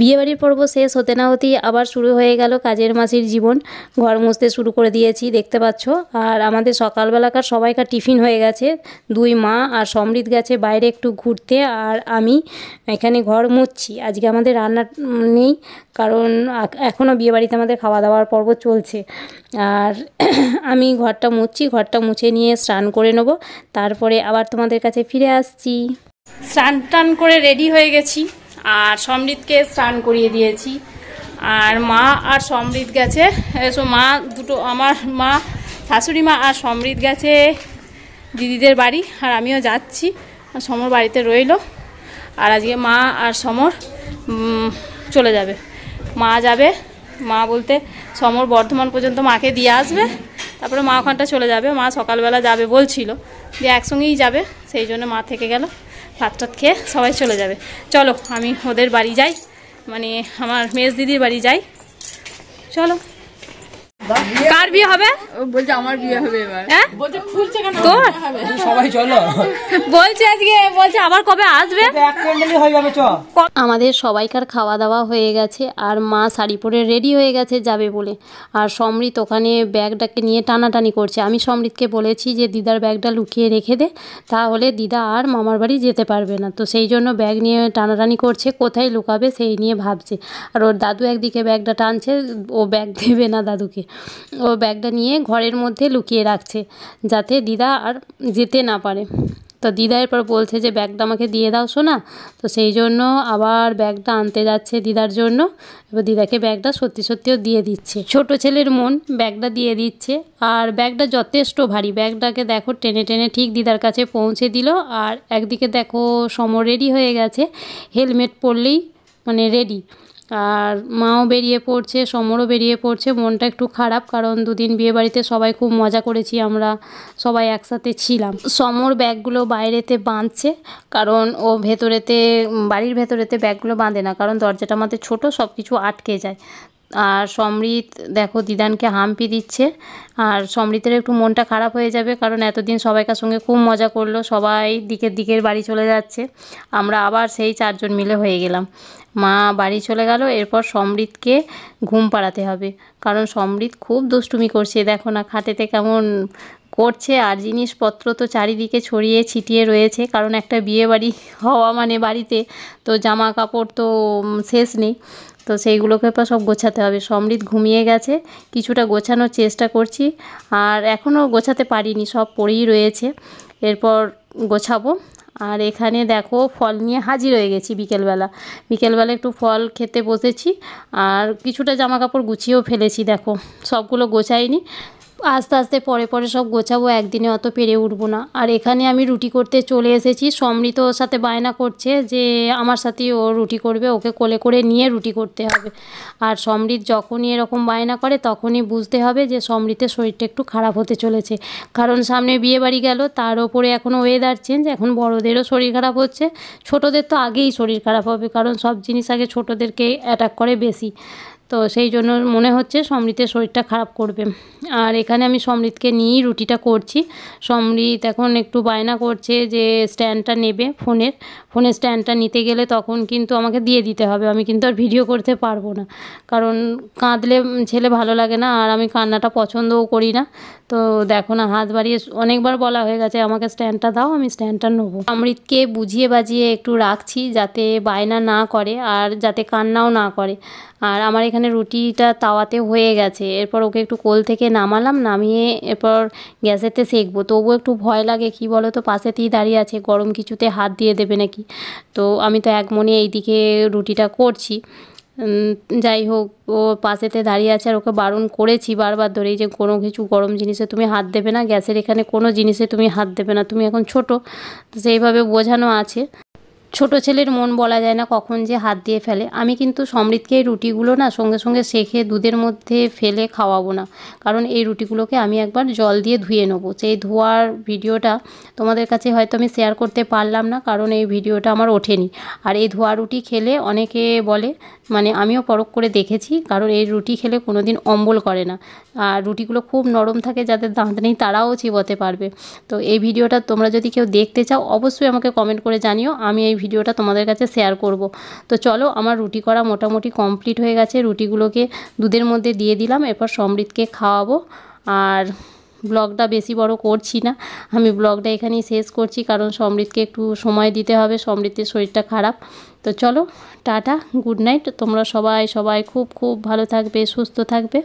বিয়েবাড়ির পর্ব শেষ হতে না হতেই আবার শুরু হয়ে গেল কাজের মাসির জীবন ঘর মুছতে শুরু করে দিয়েছি দেখতে পাচ্ছ আর আমাদের সকালবেলাকার সবাইকার টিফিন হয়ে গেছে দুই মা আর সমৃদ্ধ গেছে বাইরে একটু ঘুরতে আর আমি এখানে ঘর মুছছি আজকে আমাদের রান্না নেই কারণ এখনও বিয়েবাড়িতে আমাদের খাওয়া দাওয়ার পর্ব চলছে আর আমি ঘরটা মুছছি ঘরটা মুছে নিয়ে স্নান করে নেব তারপরে আবার তোমাদের কাছে ফিরে আসছি স্নান টান করে রেডি হয়ে গেছি আর সমৃদ্ধকে স্নান করিয়ে দিয়েছি আর মা আর সমৃদ্ধ গেছে সো মা দুটো আমার মা শাশুড়ি মা আর সমৃদ্ধ গেছে দিদিদের বাড়ি আর আমিও যাচ্ছি আর সমর বাড়িতে রইল আর আজকে মা আর সমর চলে যাবে মা যাবে মা বলতে সমর বর্ধমান পর্যন্ত মাকে দিয়ে আসবে তারপরে মা ওখানটা চলে যাবে মা সকালবেলা যাবে বলছিল যে একসঙ্গেই যাবে সেই জন্য মা থেকে গেল ভাত টাত খেয়ে সবাই চলে যাবে চলো আমি ওদের বাড়ি যাই মানে আমার মেজ দিদির বাড়ি যাই চলো কার বিয়ে হবে বলছে আমার বিয়ে হবে এবার হ্যাঁ? সবাই চলো বলছে আজকে বলছে আবার কবে আসবে আমাদের সবাইকার খাওয়া দাওয়া হয়ে গেছে আর মা শাড়ি পরে রেডি হয়ে গেছে যাবে বলে আর সমৃত ওখানে ব্যাগটাকে নিয়ে টানাটানি করছে আমি সমৃতকে বলেছি যে দিদার ব্যাগটা লুকিয়ে রেখে দে তাহলে দিদা আর মামার বাড়ি যেতে পারবে না তো সেই জন্য ব্যাগ নিয়ে টানাটানি করছে কোথায় লুকাবে সেই নিয়ে ভাবছে আর ওর দাদু একদিকে ব্যাগটা টানছে ও ব্যাগ দেবে না দাদুকে ও ব্যাগটা নিয়ে ঘরের মধ্যে লুকিয়ে রাখছে যাতে দিদা আর যেতে না পারে তো দিদা এরপর বলছে যে ব্যাগটা আমাকে দিয়ে দাও শোনা তো সেই জন্য আবার ব্যাগটা আনতে যাচ্ছে দিদার জন্য এবার দিদাকে ব্যাগটা সত্যি সত্যিও দিয়ে দিচ্ছে ছোট ছেলের মন ব্যাগটা দিয়ে দিচ্ছে আর ব্যাগটা যথেষ্ট ভারী ব্যাগটাকে দেখো টেনে টেনে ঠিক দিদার কাছে পৌঁছে দিল আর একদিকে দেখো সম রেডি হয়ে গেছে হেলমেট পরলেই মানে রেডি আর মাও বেরিয়ে পড়ছে সমরও বেরিয়ে পড়ছে মনটা একটু খারাপ কারণ দুদিন বিয়ে বাড়িতে সবাই খুব মজা করেছি আমরা সবাই একসাথে ছিলাম সমর ব্যাগগুলো বাইরেতে বাঁধছে কারণ ও ভেতরেতে বাড়ির ভেতরেতে ব্যাগগুলো বাঁধে না কারণ দরজাটা আমাদের ছোট সব কিছু আটকে যায় আর সমৃত দেখো দিদানকে হাম্পি দিচ্ছে আর সমৃতের একটু মনটা খারাপ হয়ে যাবে কারণ এতদিন সবাইকার সঙ্গে খুব মজা করলো সবাই দিকের দিকের বাড়ি চলে যাচ্ছে আমরা আবার সেই চারজন মিলে হয়ে গেলাম মা বাড়ি চলে গেল এরপর সমৃতকে ঘুম পাড়াতে হবে কারণ সমৃত খুব দুষ্টুমি করছে দেখো না খাটেতে কেমন করছে আর জিনিসপত্র তো চারিদিকে ছড়িয়ে ছিটিয়ে রয়েছে কারণ একটা বিয়ে বাড়ি হওয়া মানে বাড়িতে তো জামা কাপড় তো শেষ নেই তো সেইগুলোকে সব গোছাতে হবে সমৃদ্ধ ঘুমিয়ে গেছে কিছুটা গোছানোর চেষ্টা করছি আর এখনও গোছাতে পারিনি সব পড়েই রয়েছে এরপর গোছাবো আর এখানে দেখো ফল নিয়ে হাজির হয়ে গেছি বিকেলবেলা বিকেলবেলা একটু ফল খেতে বসেছি আর কিছুটা জামা কাপড় গুছিয়েও ফেলেছি দেখো সবগুলো গোছাইনি আস্তে আস্তে পরে পরে সব গোছাবো একদিনে অত পেরে উঠবো না আর এখানে আমি রুটি করতে চলে এসেছি সমৃত ওর সাথে বায়না করছে যে আমার সাথে ও রুটি করবে ওকে কোলে করে নিয়ে রুটি করতে হবে আর সমৃত যখনই এরকম বায়না করে তখনই বুঝতে হবে যে সমৃতের শরীরটা একটু খারাপ হতে চলেছে কারণ সামনে বিয়ে বাড়ি গেল তার ওপরে এখন ওয়েদার চেঞ্জ এখন বড়োদেরও শরীর খারাপ হচ্ছে ছোটোদের তো আগেই শরীর খারাপ হবে কারণ সব জিনিস আগে ছোটদেরকে অ্যাটাক করে বেশি তো সেই জন্য মনে হচ্ছে সমৃতের শরীরটা খারাপ করবে আর এখানে আমি সমৃতকে নিয়েই রুটিটা করছি সমৃত এখন একটু বায়না করছে যে স্ট্যান্ডটা নেবে ফোনের ফোনের স্ট্যান্ডটা নিতে গেলে তখন কিন্তু আমাকে দিয়ে দিতে হবে আমি কিন্তু আর ভিডিও করতে পারবো না কারণ কাঁদলে ছেলে ভালো লাগে না আর আমি কান্নাটা পছন্দও করি না তো দেখো না হাত বাড়িয়ে অনেকবার বলা হয়ে গেছে আমাকে স্ট্যান্ডটা দাও আমি স্ট্যান্ডটা নেবো অমৃতকে বুঝিয়ে বাজিয়ে একটু রাখছি যাতে বায়না না করে আর যাতে কান্নাও না করে আর আমার এখানে এখানে রুটিটা তাওয়াতে হয়ে গেছে এরপর ওকে একটু কোল থেকে নামালাম নামিয়ে এরপর গ্যাসেতে সেঁকবো তবুও একটু ভয় লাগে কি বলো তো পাশেতেই দাঁড়িয়ে আছে গরম কিছুতে হাত দিয়ে দেবে নাকি তো আমি তো এক মনে এইদিকে রুটিটা করছি যাই হোক ও পাশেতে দাঁড়িয়ে আছে আর ওকে বারণ করেছি বারবার ধরেই যে কোনো কিছু গরম জিনিসে তুমি হাত দেবে না গ্যাসের এখানে কোনো জিনিসে তুমি হাত দেবে না তুমি এখন ছোটো তো সেইভাবে বোঝানো আছে ছোট ছেলের মন বলা যায় না কখন যে হাত দিয়ে ফেলে আমি কিন্তু সমৃদ্ধকে এই রুটিগুলো না সঙ্গে সঙ্গে শেখে দুধের মধ্যে ফেলে খাওয়াবো না কারণ এই রুটিগুলোকে আমি একবার জল দিয়ে ধুয়ে নেবো সেই ধোয়ার ভিডিওটা তোমাদের কাছে হয়তো আমি শেয়ার করতে পারলাম না কারণ এই ভিডিওটা আমার ওঠেনি আর এই ধোয়া রুটি খেলে অনেকে বলে মানে আমিও পরক করে দেখেছি কারণ এই রুটি খেলে কোনো দিন অম্বল করে না আর রুটিগুলো খুব নরম থাকে যাদের দাঁত নেই তারাও চিবোতে পারবে তো এই ভিডিওটা তোমরা যদি কেউ দেখতে চাও অবশ্যই আমাকে কমেন্ট করে জানিও আমি এই ভিডিওটা তোমাদের কাছে শেয়ার করব তো চলো আমার রুটি করা মোটামুটি কমপ্লিট হয়ে গেছে রুটিগুলোকে দুধের মধ্যে দিয়ে দিলাম এরপর সমৃদ্ধকে খাওয়াবো আর ব্লগটা বেশি বড় করছি না আমি ব্লগটা এখানেই শেষ করছি কারণ সমৃদ্ধকে একটু সময় দিতে হবে সমৃদ্ধের শরীরটা খারাপ তো চলো টাটা গুড নাইট তোমরা সবাই সবাই খুব খুব ভালো থাকবে সুস্থ থাকবে